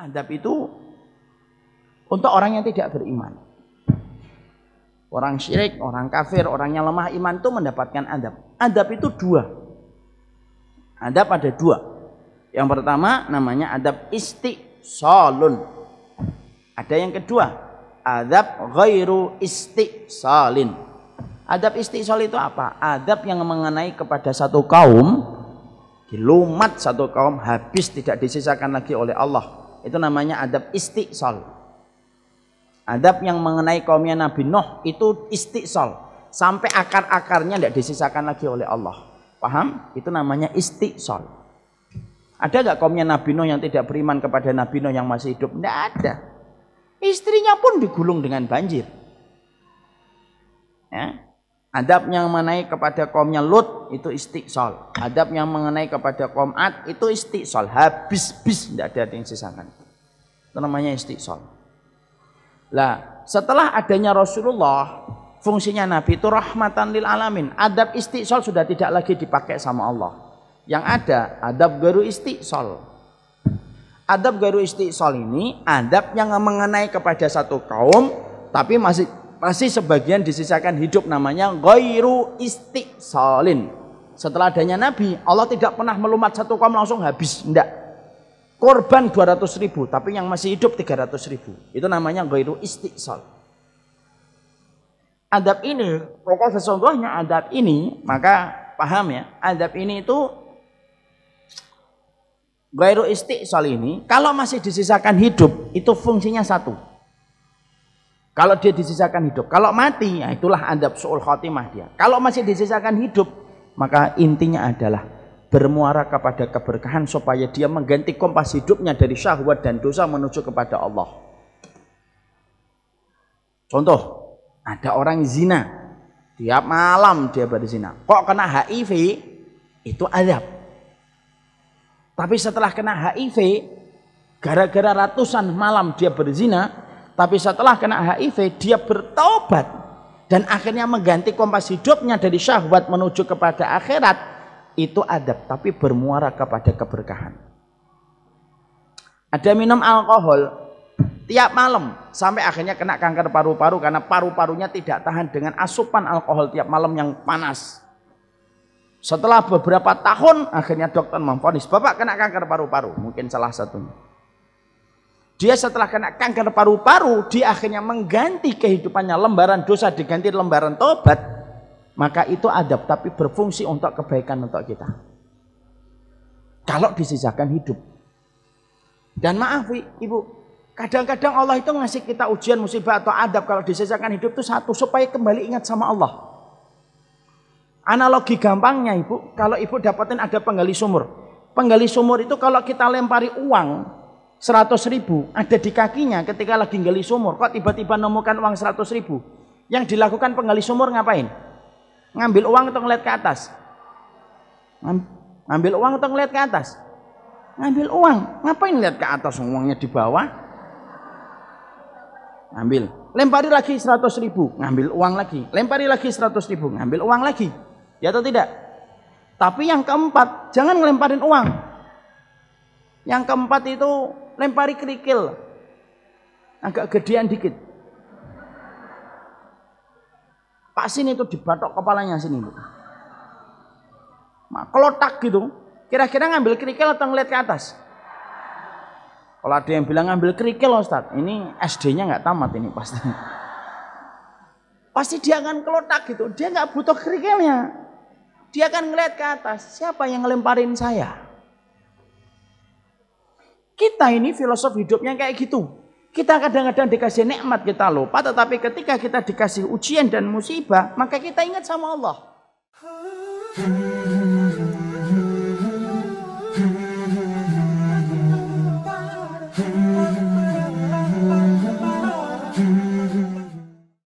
Adab itu untuk orang yang tidak beriman. Orang syirik, orang kafir, orang yang lemah iman itu mendapatkan adab. Adab itu dua. Adab ada dua. Yang pertama namanya adab istiqsalun. Ada yang kedua, adab ghairu istiqsalin. Adab istiqsal itu apa? Adab yang mengenai kepada satu kaum dilumat satu kaum habis tidak disisakan lagi oleh Allah itu namanya adab istiqsal. Adab yang mengenai kaumnya Nabi Nuh itu istiqsal. Sampai akar-akarnya tidak disisakan lagi oleh Allah. Paham? Itu namanya istiqsal. Ada nggak kaumnya Nabi Nuh yang tidak beriman kepada Nabi Nuh yang masih hidup? Tidak ada. Istrinya pun digulung dengan banjir. Ya, Adab yang mengenai kepada kaumnya Lut itu istiqsal. Adab yang mengenai kepada kaum Ad itu istiqsal. Habis-bis tidak ada yang sisakan. Itu namanya istiqsal. Lah, setelah adanya Rasulullah, fungsinya Nabi itu rahmatan lil alamin. Adab istiqsal sudah tidak lagi dipakai sama Allah. Yang ada adab garu istiqsal. Adab garu istiqsal ini adab yang mengenai kepada satu kaum tapi masih masih sebagian disisakan hidup namanya ghairu istiqsalin. Setelah adanya Nabi, Allah tidak pernah melumat satu kaum langsung habis. Tidak. Korban 200 ribu, tapi yang masih hidup 300 ribu. Itu namanya ghairu istiqsal. Adab ini, pokok sesungguhnya adab ini, maka paham ya, adab ini itu ghairu istiqsal ini, kalau masih disisakan hidup, itu fungsinya satu kalau dia disisakan hidup, kalau mati, ya itulah adab suul khatimah dia. Kalau masih disisakan hidup, maka intinya adalah bermuara kepada keberkahan supaya dia mengganti kompas hidupnya dari syahwat dan dosa menuju kepada Allah. Contoh, ada orang zina. Tiap malam dia berzina. Kok kena HIV? Itu adab. Tapi setelah kena HIV, gara-gara ratusan malam dia berzina, tapi setelah kena HIV, dia bertobat dan akhirnya mengganti kompas hidupnya dari syahwat menuju kepada akhirat. Itu adab, tapi bermuara kepada keberkahan. Ada minum alkohol tiap malam sampai akhirnya kena kanker paru-paru karena paru-parunya tidak tahan dengan asupan alkohol tiap malam yang panas. Setelah beberapa tahun akhirnya dokter memfonis, "Bapak kena kanker paru-paru." Mungkin salah satunya. Dia setelah kena kanker paru-paru, dia akhirnya mengganti kehidupannya lembaran dosa diganti lembaran tobat. Maka itu adab tapi berfungsi untuk kebaikan untuk kita. Kalau disisakan hidup. Dan maaf ibu, kadang-kadang Allah itu ngasih kita ujian musibah atau adab kalau disisakan hidup itu satu supaya kembali ingat sama Allah. Analogi gampangnya ibu, kalau ibu dapetin ada penggali sumur. Penggali sumur itu kalau kita lempari uang, Seratus ribu ada di kakinya ketika lagi gali sumur kok tiba-tiba nemukan uang seratus ribu yang dilakukan penggali sumur ngapain ngambil uang atau ngeliat ke atas ngambil uang atau ngeliat ke atas ngambil uang ngapain lihat ke atas uangnya di bawah ngambil lempari lagi seratus ribu ngambil uang lagi lempari lagi seratus ribu ngambil uang lagi ya atau tidak tapi yang keempat jangan ngelemparin uang yang keempat itu lempari kerikil. Agak gedean dikit. Pak sini itu dibatok kepalanya sini. Nah, kelotak gitu. Kira-kira ngambil kerikil atau ngeliat ke atas? Kalau ada yang bilang ngambil kerikil Ustaz, ini SD-nya nggak tamat ini pasti. Pasti dia akan kelotak gitu. Dia nggak butuh kerikilnya. Dia akan ngeliat ke atas. Siapa yang ngelemparin saya? Kita ini filosof hidupnya kayak gitu. Kita kadang-kadang dikasih nikmat kita lupa, tetapi ketika kita dikasih ujian dan musibah, maka kita ingat sama Allah.